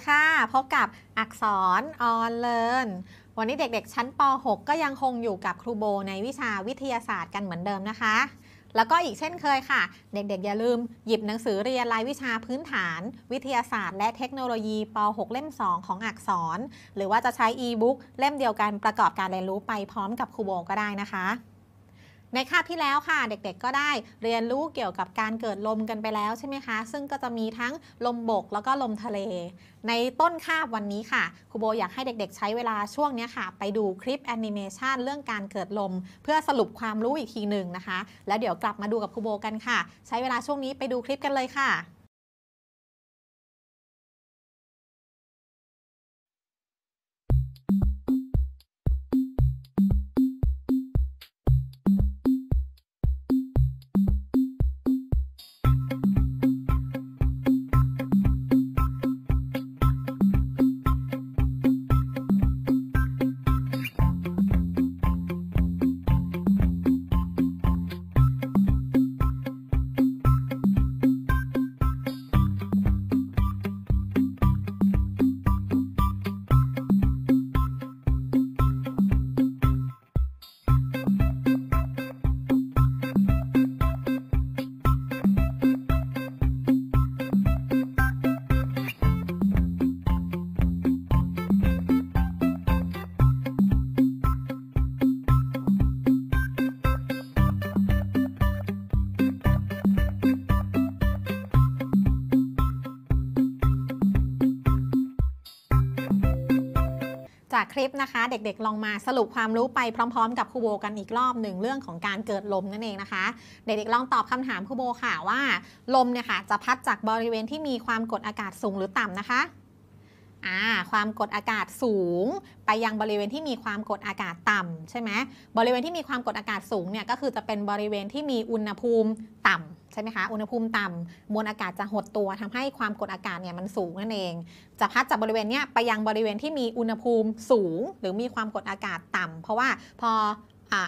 ีค่ะพบกับอักษรออนเลิร์นวันนี้เด็กๆ ชั้นป .6 ก็ยังคงอยู่กับครูโบในวิชาวิทยาศาสตร์กันเหมือนเดิมนะคะ แล้วก็อีกเช่นเคยค่ะ เด็กๆ อย่าลืมหยิบหนังสือเรียนรายวิชาพื้นฐาน วิทยาศาสตร์และเทคโนโลยีป .6 เล่ม 2 ของอักษร หรือว่าจะใช้อีบุ๊กเล่มเดียวกันประกอบการเรียนรู้ไปพร้อมกับครูโบก็ได้นะคะในคาบที่แล้วค่ะ เด็กๆกก็ได้เรียนรู้เกี่ยวกับการเกิดลมกันไปแล้วใช่ไหมคะ ซึ่งก็จะมีทั้งลมบกแล้วก็ลมทะเล ในต้นคาบวันนี้ค่ะครูโบอยากให้เด็กๆ ใช้เวลาช่วงนี้ค่ะ ไปดูคลิปแอนิเมชันเรื่องการเกิดลม เพื่อสรุปความรู้อีกทีหนึ่งนะคะ แล้วเดี๋ยวกลับมาดูกับครูโบกันค่ะ ใช้เวลาช่วงนี้ไปดูคลิปกันเลยค่ะคลิปนะคะเด็กๆลองมาสรุปความรู้ไปพร้อมๆกับครูโบกันอีกรอบหนึ่งเรื่องของการเกิดลมนั่นเองนะคะ เด็กๆลองตอบคำถามครูโบค่ะว่าลมเนี่ยค่ะจะพัดจากบริเวณที่มีความกดอากาศสูงหรือต่ำนะคะความกดอากาศสูง ไปยังบริเวณที่มีความกดอากาศต่ำใช่ไหมบริเวณที่มีความกดอากาศสูงเนี่ยก็คือจะเป็นบริเวณที่มีอุณหภูมิต่ำใช่ไหมคะอุณหภูมิต่ำมวลอากาศจะหดตัวทำให้ความกดอากาศเนี่ยมันสูงนั่นเอง จะพัดจากบริเวณเนี้ยไปยังบริเวณที่มีอุณหภูมิสูงหรือมีความกดอากาศต่ำ เพราะว่าพอ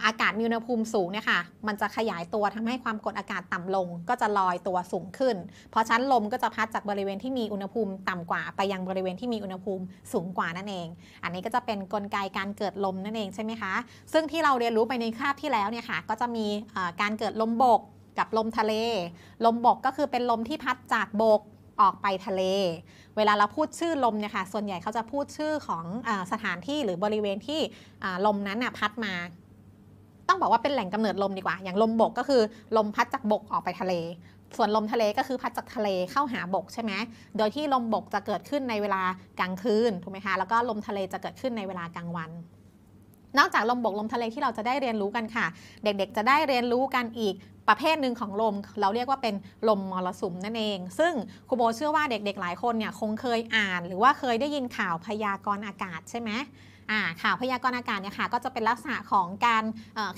อากาศมีอุณหภูมิสูงเนี่ยค่ะมันจะขยายตัวทำให้ความกดอากาศต่ำลงก็จะลอยตัวสูงขึ้น เพราะชั้นลมก็จะพัดจากบริเวณที่มีอุณหภูมิต่ำกว่าไปยังบริเวณที่มีอุณหภูมิสูงกว่านั่นเอง อันนี้ก็จะเป็นนกลไกการเกิดลมนั่นเองใช่ไหมคะ ซึ่งที่เราเรียนรู้ไปในคาบที่แล้วเนี่ยค่ะก็จะมีการเกิดลมบกกับลมทะเล ลมบกก็คือเป็นลมที่พัดจากบกออกไปทะเล เวลาเราพูดชื่อลมเนี่ยค่ะส่วนใหญ่เขาจะพูดชื่อของอสถานที่หรือบริเวณที่ลมนั้นพัดมาต้องบอกว่าเป็นแหล่งกำเนิดลมดีกว่าอย่าง ลมบกก็คือลมพัดจากบกออกไปทะเล ส่วนลมทะเลก็คือพัดจากทะเลเข้าหาบกใช่ไหม โดยที่ลมบกจะเกิดขึ้นในเวลากลางคืนถูกไหมคะแล้วก็ ลมทะเลจะเกิดขึ้นในเวลากลางวัน นอกจากลมบกลมทะเลที่เราจะได้เรียนรู้กันค่ะ เด็กๆจะได้เรียนรู้กันอีกประเภทหนึ่งของลม เราเรียกว่าเป็นลมมรสุมนั่นเอง ซึ่งครูโบเชื่อว่าเด็กๆ หลายคนเนี่ยคงเคยอ่าน หรือว่าเคยได้ยินข่าวพยากรณ์อากาศใช่ไหมอ่าว่พยากรณ์อากาศเนี่ยค่ะก็จะเป็นลักษณะของการ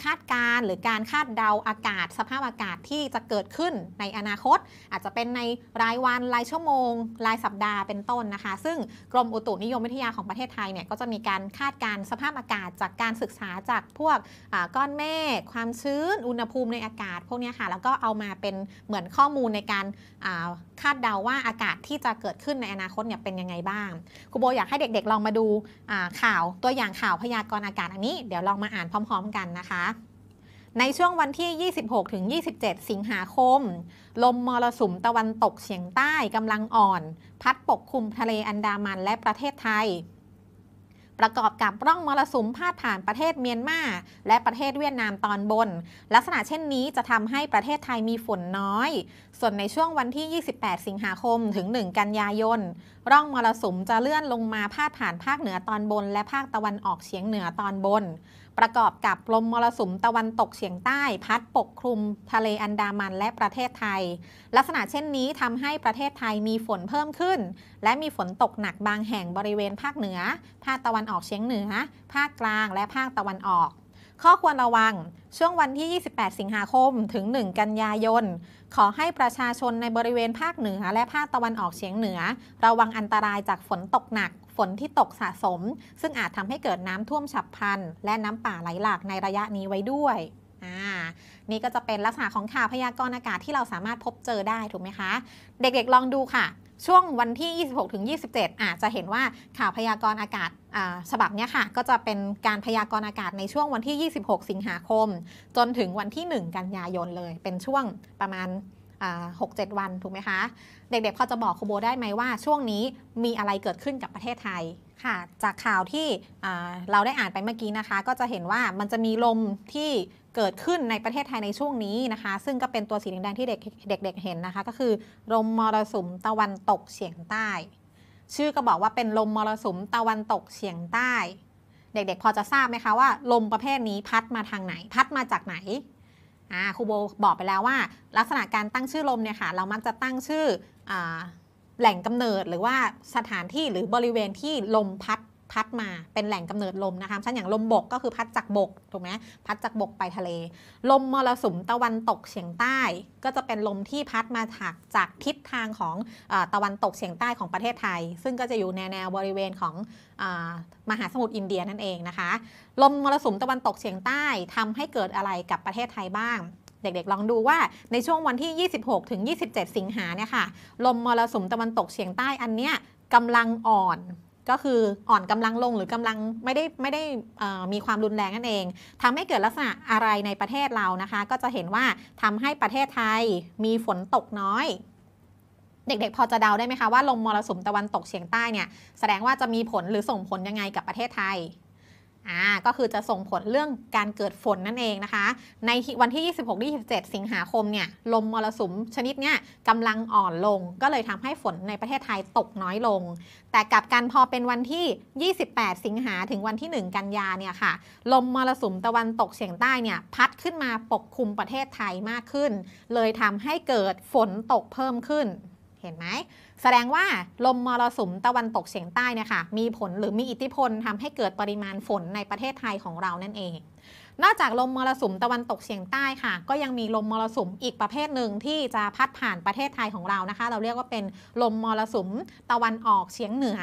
คาดการหรือการคาดเดาอากาศ สภาพอากาศที่จะเกิดขึ้นในอนาคต อาจจะเป็นในรายวันรายชั่วโมง รายสัปดาห์เป็นต้นนะคะ ซึ่งกรมอุตุนิยมวิทยาของประเทศไทยเนี่ยก็จะมีการคาดการสภาพอากาศ จากการศึกษาจากพวกก้อนเมฆความชื้นอุณหภูมิในอากาศ พวกนี้ค่ะแล้วก็เอามาเป็นเหมือนข้อมูลในการคาดเดาว่าอากาศที่จะเกิดขึ้นในอนาคตเนี่ยเป็นยังไงบ้าง ครูโบอยากให้เด็กๆลองมาดูข่าวตัวอย่างข่าวพยากรณ์อากาศอันนี้เดี๋ยวลองมาอ่านพร้อมๆกันนะคะ ในช่วงวันที่ 26ถึง27 สิงหาคม ลมมรสุมตะวันตกเฉียงใต้กำลังอ่อน พัดปกคลุมทะเลอันดามันและประเทศไทยประกอบกับร่องมรสุมพาดผ่านประเทศเมียนมาและประเทศเวียดนามตอนบน ลักษณะเช่นนี้จะทำให้ประเทศไทยมีฝนน้อย ส่วนในช่วงวันที่ 28 สิงหาคมถึง 1 กันยายน ร่องมรสุมจะเลื่อนลงมาพาดผ่านภาคเหนือตอนบน และภาคตะวันออกเฉียงเหนือตอนบนประกอบกับลมมรสุมตะวันตกเฉียงใต้ พัดปกคลุม ทะเลอันดามันและประเทศไทย ลักษณะเช่นนี้ทำให้ประเทศไทยมีฝนเพิ่มขึ้น และมีฝนตกหนักบางแห่งบริเวณภาคเหนือ ภาคตะวันออกเฉียงเหนือ ภาคกลางและภาคตะวันออก ข้อควรระวัง ช่วงวันที่ 28 สิงหาคมถึง 1 กันยายน ขอให้ประชาชนในบริเวณภาคเหนือ และภาคตะวันออกเฉียงเหนือ ระวังอันตรายจากฝนตกหนักฝนที่ตกสะสม ซึ่งอาจทำให้เกิดน้ำท่วมฉับพลันและน้ำป่าไหลหลากในระยะนี้ไว้ด้วย นี่ก็จะเป็นลักษณะของข่าวพยากรณ์อากาศที่เราสามารถพบเจอได้ถูกไหมคะ เด็กๆลองดูค่ะ ช่วงวันที่ 26ถึง27 อาจจะเห็นว่าข่าวพยากรณ์อากาศฉบับนี้ค่ะ ก็จะเป็นการพยากรณ์อากาศในช่วงวันที่ 26 สิงหาคม จนถึงวันที่ 1 กันยายนเลย เป็นช่วงประมาณหกเจ็ดวันถูกไหมคะเด็กๆ พอจะบอกครูโบได้ไหมว่า ช่วงนี้มีอะไรเกิดขึ้นกับประเทศไทยค่ะจากข่าวที่เราได้อ่านไปเมื่อกี้นะคะ ก็จะเห็นว่ามันจะมีลมที่เกิดขึ้นในประเทศไทยในช่วงนี้นะคะ ซึ่งก็เป็นตัวสีแดงๆที่เด็กเเๆเห็นนะคะก็คือลมมรสุมตะวันตกเฉียงใต้ ชื่อก็บอกว่าเป็นลมมรสุมตะวันตกเฉียงใต้ เด็กๆ พอจะทราบไหมคะว่า ลมประเภทนี้พัดมาทางไหน พัดมาจากไหนอ่าครูโบบอกไปแล้วว่าลักษณะการตั้งชื่อลมเนี่ยค่ะเรามักจะตั้งชื่ออแหล่งกำเนิดหรือว่าสถานที่หรือบริเวณที่ลมพัดพัดมาเป็นแหล่งกำเนิดลมนะคะเช่นอย่างลมบกก็คือพัดจากบกถูกไหมพัดจากบกไปทะเล ลมมรสุมตะวันตกเฉียงใต้ ก็จะเป็นลมที่พัดมาจากจากทิศทางของอตะวันตกเฉียงใต้ของประเทศไทย ซึ่งก็จะอยู่ในแนวบริเวณของอมหาสมุทรอินเดียนั่นเองนะคะลมมรสุมตะวันตกเฉียงใต้ทำให้เกิดอะไรกับประเทศไทยบ้าง เด็กๆลองดูว่าในช่วงวันที่ 26ถึง27 สิงหาเนี่ยค่ะลมมรสุมตะวันตกเฉียงใต้อันเนี้ยกำลังอ่อนก็คืออ่อนกำลังลงหรือกำลังไม่ได้ไม่ได้มีความรุนแรงนั่นเอง ทำให้เกิดลักษณะอะไรในประเทศเรานะคะ ก็จะเห็นว่าทำให้ประเทศไทยมีฝนตกน้อย เด็กๆพอจะเดาได้ไหมคะว่าลมมรสุมตะวันตกเฉียงใต้เนี่ย แสดงว่าจะมีผลหรือส่งผลยังไงกับประเทศไทยอ่าก็คือจะส่งผลเรื่องการเกิดฝนนั่นเองนะคะ ในวันที่ 26-27 สิงหาคมเนี่ยลมมรสุมชนิดเนี้ยกำลังอ่อนลง ก็เลยทำให้ฝนในประเทศไทยตกน้อยลง แต่กลับกันพอเป็นวันที่ 28 สิงหาถึงวันที่ 1 กันยาเนี่ยค่ะ ลมมรสุมตะวันตกเฉียงใต้เนี่ยพัดขึ้นมาปกคลุมประเทศไทยมากขึ้น เลยทำให้เกิดฝนตกเพิ่มขึ้น เห็นไหมแสดงว่าลมมรสุมตะวันตกเฉียงใต้นะคะมีผลหรือมีอิทธิพลทำให้เกิดปริมาณฝนในประเทศไทยของเรานั่นเอง นอกจาก ลมมรสุมตะวันตกเฉียงใต้ค่ะ ก็ยังมีลมมรสุมอีกประเภทหนึ่งที่จะพัดผ่านประเทศไทยของเรานะคะ เราเรียกว่าเป็นลมมรสุมตะวันออกเฉียงเหนือ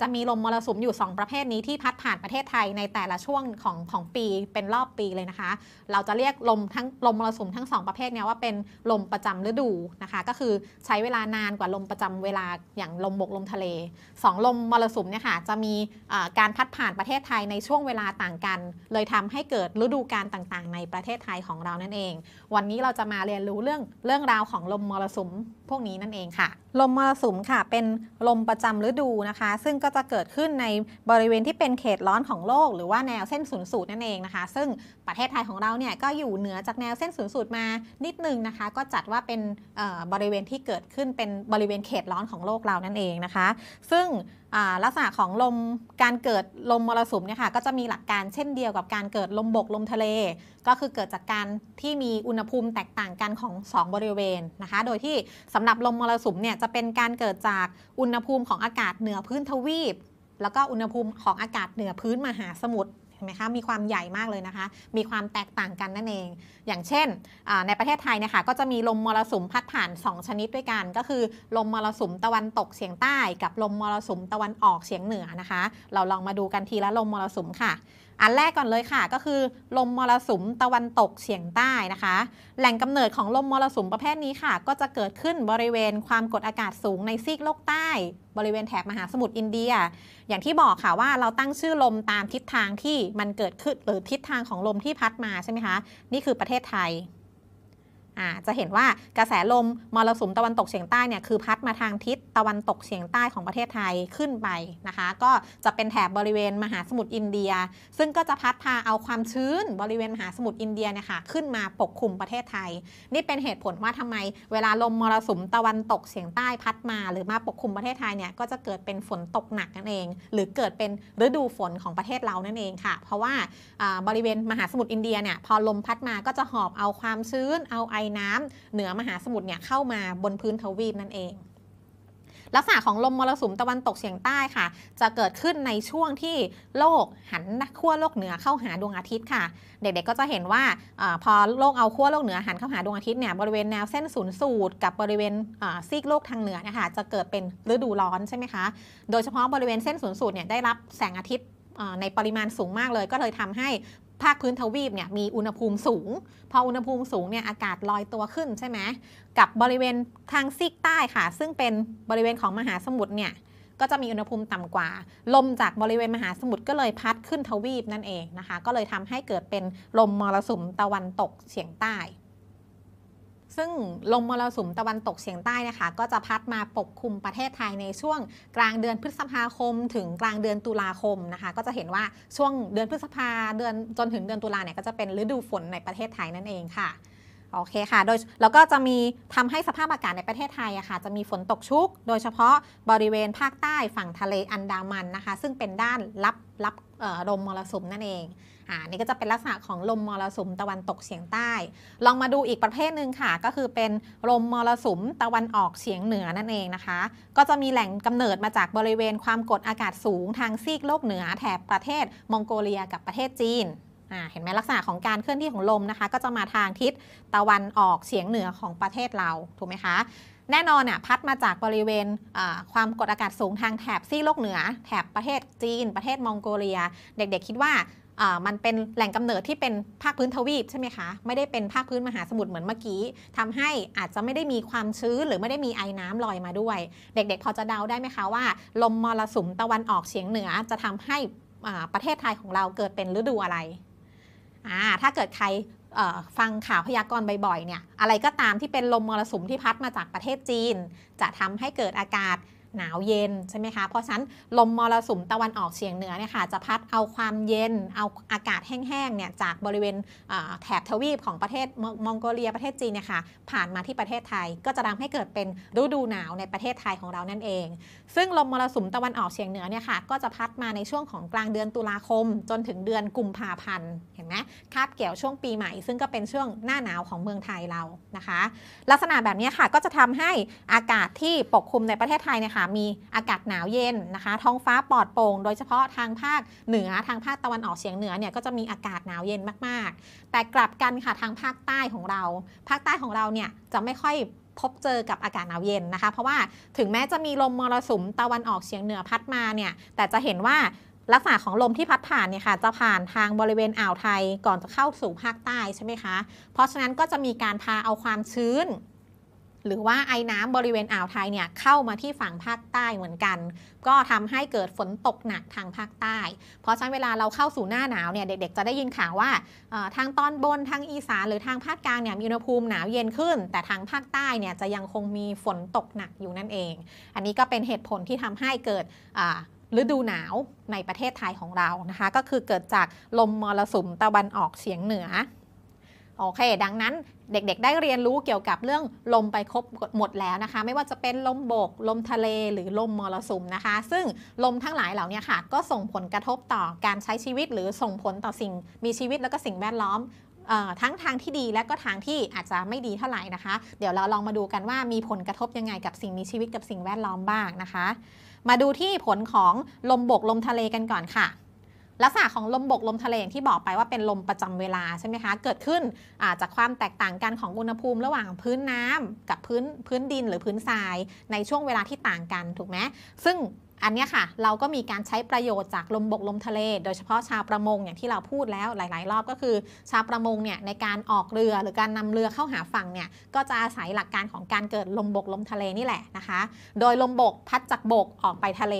จะมี ลมมรสุมอยู่ 2 ประเภทนี้ที่พัดผ่านประเทศไทยในแต่ละช่วงของของปีเป็นรอบปีเลยนะคะ เราจะเรียกลมทั้งลมมรสุมทั้ง2ประเภทนี้ว่าเป็นลมประจำฤดูนะคะก็คือใช้เวลานานกว่าลมประจำเวลาอย่างลมบกลมทะเล 2 ลมมรสุมเนี่ยค่ะจะมีการพัดผ่านประเทศไทยในช่วงเวลาต่างกันเลยทำให้เกิดฤดูการต่างๆ ในประเทศไทยของเรานั่นเอง วันนี้เราจะมาเรียนรู้เรื่องเรื่องราวของลมมรสุม พวกนี้นั่นเองค่ะ ลม มรสุมค่ะเป็นลมประจำฤดูนะคะ ซึ่งก็จะเกิดขึ้นในบริเวณที่เป็นเขตร้อนของโลกหรือว่าแนวเส้นศูนย์สูตรนั่นเองนะคะ ซึ่งประเทศไทยของเราเนี่ยก็อยู่เหนือจากแนวเส้นศูนย์สูตรมานิดนึงนะคะ ก็จัดว่าเป็นบริเวณที่เกิดขึ้นเป็นบริเวณเขตร้อนของโลกเรานั่นเองนะคะ ซึ่งลักษณะของลมการเกิดลมมรสุมเนี่ยค่ะก็จะมีหลักการเช่นเดียวกับการเกิดลมบกลมทะเล ก็คือเกิดจากการที่มีอุณหภูมิแตกต่างกันของ 2 บริเวณนะคะโดยที่สำหรับลมมรสุมเนี่ยจะเป็นการเกิดจากอุณหภูมิของอากาศเหนือพื้นทวีป แล้วก็อุณหภูมิของอากาศเหนือพื้นมหาสมุทรห็นไหมคะ มีความใหญ่มากเลยนะคะ มีความแตกต่างกันนั่นเอง อย่างเช่น ในประเทศไทยเนี่ยค่ะก็จะมี ลมมรสุมพัดผ่าน 2 ชนิดด้วยกัน ก็คือลมมรสุมตะวันตกเฉียงใต้กับ ลมมรสุมตะวันออกเฉียงเหนือนะคะ เราลองมาดูกันทีละลมมรสุมค่ะอันแรกก่อนเลยค่ะก็คือ ลมมรสุมตะวันตกเฉียงใต้นะคะ แหล่งกำเนิดของลมมรสุมประเภทนี้ค่ะ ก็จะเกิดขึ้นบริเวณความกดอากาศสูงในซีกโลกใต้ บริเวณแถบมหาสมุทรอินเดีย อย่างที่บอกค่ะว่าเราตั้งชื่อลมตามทิศทางที่มันเกิดขึ้นหรือทิศทางของลมที่พัดมาใช่ไหมคะ นี่คือประเทศไทยจะเห็นว่ากระแสลมมรสุมตะวันตกเฉียงใต้เนี่ยคือพัดมาทางทิศตะวันตกเฉียงใต้ของประเทศไทยขึ้นไปนะคะก็จะเป็นแถบบริเวณมหาสมุทรอินเดีย ซึ่งก็จะพัดพาเอาความชื้นบริเวณมหาสมุทรอินเดียเนี่ยค่ะขึ้นมาปกคลุมประเทศไทย นี่เป็นเหตุผลว่าทำไม เวลาลมมรสุมตะวันตกเฉียงใต้พัดมา หรือมาปกคลุมประเทศไทยเนี่ยก็จะเกิดเป็นฝนตกหนักนั่นเอง หรือเกิดเป็นฤดูฝนของประเทศเรานั่นเองค่ะเพราะว่าบริเวณมหาสมุทรอินเดียเนี่ยพอลมพัดมาก็จะหอบเอาความชื้นเอาไออน้ำเหนือมหาสมุทรเนี่ยเข้ามาบนพื้นทวีปนั่นเอง ลักษณะของลมมรสุมตะวันตกเฉียงใต้ค่ะ จะเกิดขึ้นในช่วงที่โลกหันขั้วโลกเหนือเข้าหาดวงอาทิตย์ค่ะ เด็กๆก็จะเห็นว่าอพอโลกเอาขั้วโลกเหนือหันเข้าหาดวงอาทิตย์เนี่ย บริเวณแนวเส้นศูนย์สูตร กับบริเวณซีกโลกทางเหนือนะคะจะเกิดเป็นฤดูร้อนใช่ไหมคะ โดยเฉพาะบริเวณเส้นศูนย์สูตรเนี่ยได้รับแสงอาทิตย์ในปริมาณสูงมากเลย ก็เลยทำให้ภาคพื้นทวีปเนี่ยมีอุณหภูมิสูง พออุณหภูมิสูงเนี่ยอากาศลอยตัวขึ้นใช่ไหมกับบริเวณทางซีกใต้ค่ะ ซึ่งเป็นบริเวณของมหาสมุทรเนี่ยก็จะมีอุณหภูมิต่ำกว่า ลมจากบริเวณมหาสมุทรก็เลยพัดขึ้นทวีปนั่นเองนะคะก็เลยทำให้เกิดเป็นลมมรสุมตะวันตก เฉียงใต้ซึ่งลมมรสุมตะวันตกเฉียงใต้นะคะก็จะพัดมาปกคลุมประเทศไทยในช่วงกลางเดือนพฤษภาคม ถึงกลางเดือนตุลาคมนะคะ ก็จะเห็นว่าช่วงเดือนพฤษภาเดือนจนถึงเดือนตุลาเนี่ยก็จะเป็นฤดูฝนในประเทศไทยนั่นเองค่ะโอเคค่ะโดยแล้วก็จะมีทำให้สภาพอากาศในประเทศไทยอะค่ะจะมีฝนตกชุก โดยเฉพาะบริเวณภาคใต้ฝั่งทะเลอันดามันนะคะ ซึ่งเป็นด้านรับรับลมมรสุมนั่นเองอ่านี่ก็จะเป็นลักษณะของลมมรสุมตะวันตกเฉียงใต้ ลองมาดูอีกประเภทหนึ่งค่ะ ก็คือเป็น ลมมรสุมตะวันออกเฉียงเหนือนั่นเองนะคะ ก็จะมีแหล่งกำเนิดมาจากบริเวณความกดอากาศสูง ทางซีกโลกเหนือ แถบประเทศมองโกเลียกับประเทศจีน เห็นไหมลักษณะของการเคลื่อนที่ของลมนะคะ ก็จะมาทางทิศตะวันออกเฉียงเหนือของประเทศเราถูกไหมคะ แน่นอนน่ะพัดมาจากบริเวณความกดอากาศสูง ทางแถบซีกโลกเหนือ แถบประเทศจีน ประเทศมองโกเลีย เด็กๆคิดว่ามันเป็นแหล่งกำเนิดที่เป็นภาคพื้นทวีปใช่ไหมคะ ไม่ได้เป็นภาคพื้นมหาสมุทรเหมือนเมื่อกี้ทำให้อาจจะไม่ได้มีความชื้นหรือไม่ได้มีไอ้น้ำลอยมาด้วย เด็กๆพอจะเดาได้ไหมคะว่าลมมรสุม ตะวันออก เฉียงเหนือจะทำให้ประเทศไทยของเราเกิดเป็นฤดูอะไร ถ้าเกิดใครฟังข่าวพยากรณ์บ่อยๆเนี่ยอะไรก็ตามที่เป็นลมมรสุมที่พัดมาจากประเทศจีน จะทำให้เกิดอากาศหนาวเย็นใช่ไหมคะ เพราะฉะนั้นลมมรสุมตะวันออกเฉียงเหนือเนี่ยค่ะจะพัดเอาความเย็นเอาอากาศแห้งๆเนี่ยจากบริเวณแถบทวีปของประเทศมองโกเลียประเทศจีนเนี่ยค่ะผ่านมาที่ประเทศไทยก็จะทำให้เกิดเป็นฤดูหนาวในประเทศไทยของเรานั่นเอง ซึ่งลมมรสุมตะวันออกเฉียงเหนือเนี่ยค่ะก็จะพัดมาในช่วงของกลางเดือนตุลาคมจนถึงเดือนกุมภาพันธ์เห็นไหมคาบเกี่ยวช่วงปีใหม่ซึ่งก็เป็นช่วงหน้าหนาวของเมืองไทยเรานะคะ ลักษณะแบบนี้ค่ะก็จะทำให้อากาศที่ปกคลุมในประเทศไทยเนี่ยค่ะะมีอากาศหนาวเย็นนะคะ ท้องฟ้าปลอดโปร่งโดยเฉพาะทางภาคเหนือทางภาคตะวันออกเฉียงเหนือเนี่ยก็จะมีอากาศหนาวเย็นมาก ๆ แต่กลับกันค่ะทางภาคใต้ของเรา ภาคใต้ของเราเนี่ยจะไม่ค่อยพบเจอกับอากาศหนาวเย็นนะคะ เพราะว่าถึงแม้จะมีลมมรสุมตะวันออกเฉียงเหนือพัดมาเนี่ยแต่จะเห็นว่าลักษณะของลมที่พัดผ่านเนี่ยค่ะจะผ่านทางบริเวณอ่าวไทยก่อนจะเข้าสู่ภาคใต้ใช่ไหมคะเพราะฉะนั้นก็จะมีการพาเอาความชื้นหรือว่าไอ้น้ำบริเวณอ่าวไทยเนี่ยเข้ามาที่ฝั่งภาคใต้เหมือนกัน ก็ทำให้เกิดฝนตกหนักทางภาคใต้ เพราะฉะนั้นเวลาเราเข้าสู่หน้าหนาวเนี่ยเด็ก ๆ จะได้ยินข่าวว่าทางตอนบนทางอีสานหรือทางภาคกลางเนี่ยมีอุณหภูมิหนาวเย็นขึ้น แต่ทางภาคใต้เนี่ยจะยังคงมีฝนตกหนักอยู่นั่นเอง อันนี้ก็เป็นเหตุผลที่ทำให้เกิดฤดูหนาวในประเทศไทยของเรานะคะ ก็คือเกิดจากลมมรสุมตะวันออกเฉียงเหนือโอเค ดังนั้นเด็กๆ ได้เรียนรู้เกี่ยวกับเรื่องลมไปครบหมดแล้วนะคะ ไม่ว่าจะเป็นลมบกลมทะเลหรือลมมรสุมนะคะ ซึ่งลมทั้งหลายเหล่านี้ค่ะก็ส่งผลกระทบต่อการใช้ชีวิตหรือส่งผลต่อสิ่งมีชีวิตแล้วก็สิ่งแวดล้อมทั้งทางที่ดีและก็ทางที่อาจจะไม่ดีเท่าไหร่นะคะ เดี๋ยวเราลองมาดูกันว่ามีผลกระทบยังไงกับสิ่งมีชีวิตกับสิ่งแวดล้อมบ้างนะคะ มาดูที่ผลของลมบกลมทะเลกันก่อนค่ะลักษณะของลมบกลมทะเลที่บอกไปว่าเป็นลมประจำเวลาใช่ไหมคะ เกิดขึ้นาจากความแตกต่างกันของอุณหภูมิระหว่างพื้นน้ำ กับพื้นพื้นดินหรือพื้นทรายในช่วงเวลาที่ต่างกันถูกไหม ซึ่งอันนี้ค่ะ เราก็มีการใช้ประโยชน์จากลมบกลมทะเล โดยเฉพาะชาวประมงอย่างที่เราพูดแล้วหลาย ๆ รอบก็คือ ชาวประมงเนี่ยในการออกเรือหรือการนำเรือเข้าหาฝั่งเนี่ยก็จะอาศัยหลักการของการเกิดลมบกลมทะเลนี่แหละนะคะ โดยลมบกพัดจากบกออกไปทะเล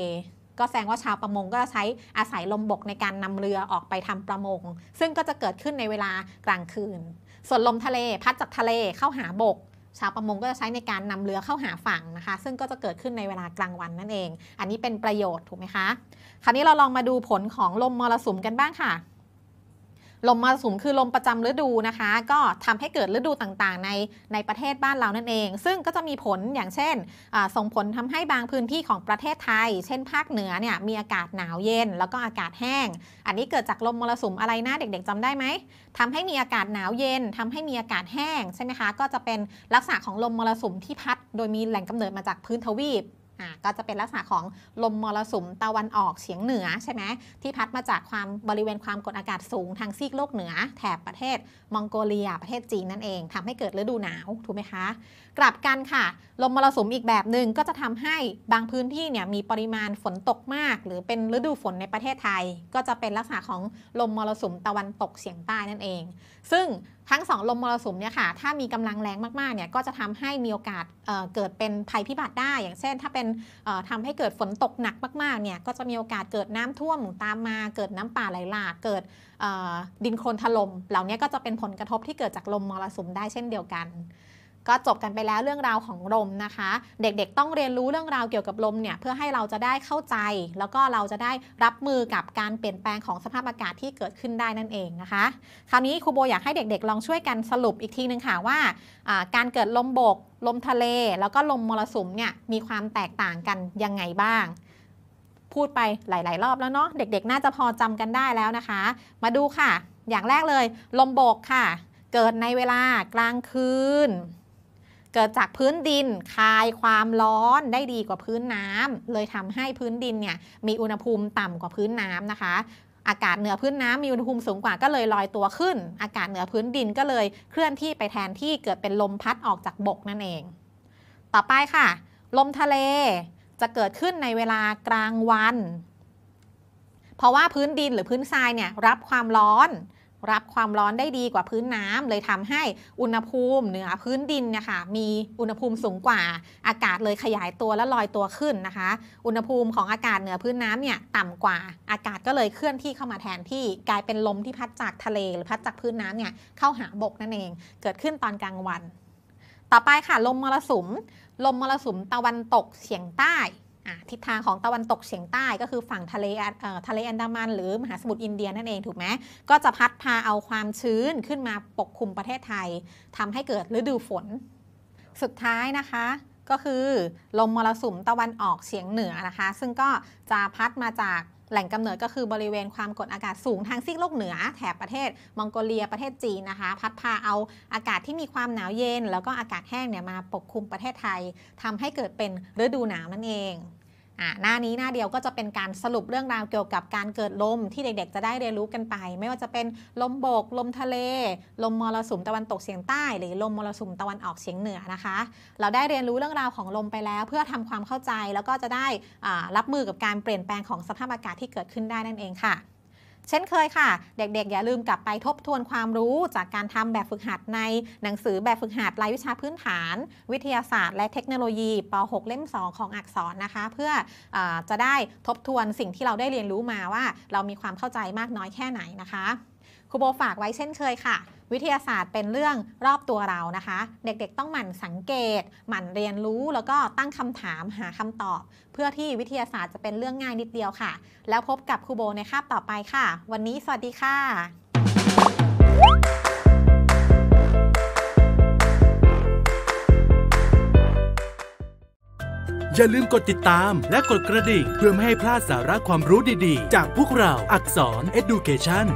ก็แสดงว่าชาวประมงก็จะใช้อาศัยลมบกในการนำเรือออกไปทำประมงซึ่งก็จะเกิดขึ้นในเวลากลางคืน ส่วนลมทะเลพัดจากทะเลเข้าหาบก ชาวประมงก็จะใช้ในการนำเรือเข้าหาฝั่งนะคะ ซึ่งก็จะเกิดขึ้นในเวลากลางวันนั่นเอง อันนี้เป็นประโยชน์ถูกไหมคะคราวนี้เราลองมาดูผลของลมมรสุมกันบ้างค่ะลมมรสุมคือลมประจำฤดูนะคะ ก็ทำให้เกิดฤดูต่างๆ ในในประเทศบ้านเรานั่นเอง ซึ่งก็จะมีผลอย่างเช่นส่งผลทำให้บางพื้นที่ของประเทศไทย เช่น ภาคเหนือเนี่ยมีอากาศหนาวเย็น แล้วก็อากาศแห้งอันนี้เกิดจากลมมรสุมอะไรนะเด็กๆจำได้ไหมทำให้มีอากาศหนาวเย็น ทำให้มีอากาศแห้งใช่ไหมคะก็จะเป็นลักษณะของลมมรสุมที่พัดโดยมีแหล่งกำเนิดมาจากพื้นทวีป่าก็จะเป็นลักษณะของลมมรสุมตะวันออกเฉียงเหนือใช่ไหมที่พัดมาจากความบริเวณความกดอากาศสูงทางซีกโลกเหนือ แถบประเทศมองโกเลีย ประเทศจีนนั่นเอง ทำให้เกิดฤดูหนาว ถูกไหมคะ กลับกันค่ะ ลมมรสุมอีกแบบหนึ่งก็จะทำให้บางพื้นที่เนี่ยมีปริมาณฝนตกมาก หรือเป็นฤดูฝนในประเทศไทย ก็จะเป็นลักษณะของลมมรสุมตะวันตกเฉียงใต้นั่นเอง ซึ่งทั้งสองลมมรสุมเนี่ยค่ะถ้ามีกำลังแรงมากๆเนี่ยก็จะทำให้มีโอกาสเเกิดเป็นภัยพิบัติได้ อย่างเช่นถ้าเป็นทำให้เกิดฝนตกหนักมากๆ เนี่ยก็จะมีโอกาสเกิดน้ำท่วมตามมาเกิดน้ำป่าไหลหลากเกิดดินโคลนถล่มเหล่านี้ก็จะเป็นผลกระทบที่เกิดจากลมมรสุมได้เช่นเดียวกันก็จบกันไปแล้วเรื่องราวของลมนะคะ เด็กๆต้องเรียนรู้เรื่องราวเกี่ยวกับลมเนี่ยเพื่อให้เราจะได้เข้าใจ แล้วก็เราจะได้รับมือกับการเปลี่ยนแปลงของสภาพอากาศที่เกิดขึ้นได้นั่นเองนะคะ คราวนี้ครูโบอยากให้เด็กๆ ลองช่วยกันสรุปอีกทีนึงค่ะว่าการเกิดลมบก ลมทะเลแล้วก็ลมมรสุมเนี่ยมีความแตกต่างกันยังไงบ้าง พูดไปหลายๆรอบแล้วเนาะเด็กๆน่าจะพอจำกันได้แล้วนะคะ มาดูค่ะ อย่างแรกเลย ลมบกค่ะ เกิดในเวลากลางคืนเกิดจากพื้นดินคายความร้อนได้ดีกว่าพื้นน้ำ เลยทำให้พื้นดินเนี่ยมีอุณหภูมิต่ำกว่าพื้นน้ำนะคะ อากาศเหนือพื้นน้ำมีอุณหภูมิสูงกว่าก็เลยลอยตัวขึ้น อากาศเหนือพื้นดินก็เลยเคลื่อนที่ไปแทนที่เกิดเป็นลมพัดออกจากบกนั่นเอง ต่อไปค่ะ ลมทะเลจะเกิดขึ้นในเวลากลางวัน เพราะว่าพื้นดินหรือพื้นทรายเนี่ยรับความร้อนรับความร้อนได้ดีกว่าพื้นน้ำ เลยทำให้อุณหภูมิเหนือพื้นดินเนี่ยค่ะ มีอุณหภูมิสูงกว่า อากาศเลยขยายตัวและลอยตัวขึ้นนะคะ อุณหภูมิของอากาศเหนือพื้นน้ำเนี่ยต่ำกว่า อากาศก็เลยเคลื่อนที่เข้ามาแทนที่กลายเป็นลมที่พัดจากทะเลหรือพัดจากพื้นน้ำเนี่ยเข้าหาบกนั่นเอง เกิดขึ้นตอนกลางวัน ต่อไปค่ะ ลมมรสุม ลมมรสุมตะวันตกเฉียงใต้ทิศทางของตะวันตกเฉียงใต้ก็คือฝั่งทะเลทะเลอันดามัน หรือมหาสมุทรอินเดียนั่นเองถูกไหมก็จะพัดพาเอาความชื้นขึ้นมาปกคลุมประเทศไทยทำให้เกิดฤดูฝน สุดท้ายนะคะก็คือ ลมมรสุมตะวันออกเฉียงเหนือนะคะ ซึ่งก็จะพัดมาจากแหล่งกำเนิดก็คือบริเวณความกดอากาศสูงทางซีกโลกเหนือ แถบประเทศมองโกเลียประเทศจีนนะคะพัดพาเอาอากาศที่มีความหนาวเย็น แล้วก็อากาศแห้งเนี่ยมาปกคลุมประเทศไทยทำให้เกิดเป็นฤดูหนาวนั่นเองหน้านี้หน้าเดียวก็จะเป็นการสรุปเรื่องราวเกี่ยวกับการเกิดลม ที่เด็กๆจะได้เรียนรู้กันไป ไม่ว่าจะเป็นลมโบก ลมทะเล ลมมรสุมตะวันตกเฉียงใต้ หรือลมมรสุมตะวันออกเฉียงเหนือนะคะ เราได้เรียนรู้เรื่องราวของลมไปแล้วเพื่อทำความเข้าใจแล้วก็จะได้รับมือกับการเปลี่ยนแปลงของสภาพอากาศที่เกิดขึ้นได้นั่นเองค่ะเช่นเคยค่ะ เด็กๆ อย่าลืมกลับไปทบทวนความรู้จากการทำแบบฝึกหัดในหนังสือแบบฝึกหัดรายวิชาพื้นฐาน วิทยาศาสตร์และเทคโนโลยีป .6 เล่ม2ของอักษรนะคะ เพื่ออจะได้ทบทวนสิ่งที่เราได้เรียนรู้มาว่าเรามีความเข้าใจมากน้อยแค่ไหนนะคะครูโบฝากไว้เช่นเคยค่ะวิทยาศาสตร์เป็นเรื่องรอบตัวเรานะคะ เด็กๆ ต้องหมั่นสังเกต หมั่นเรียนรู้แล้วก็ตั้งคำถามหาคำตอบ เพื่อที่วิทยาศาสตร์จะเป็นเรื่องง่ายนิดเดียวค่ะ แล้วพบกับครูโบในคาบต่อไปค่ะ วันนี้สวัสดีค่ะ อย่าลืมกดติดตามและกดกระดิ่ง เพื่อไม่ให้พลาดสาระความรู้ดีๆ จากพวกเราอักษร Education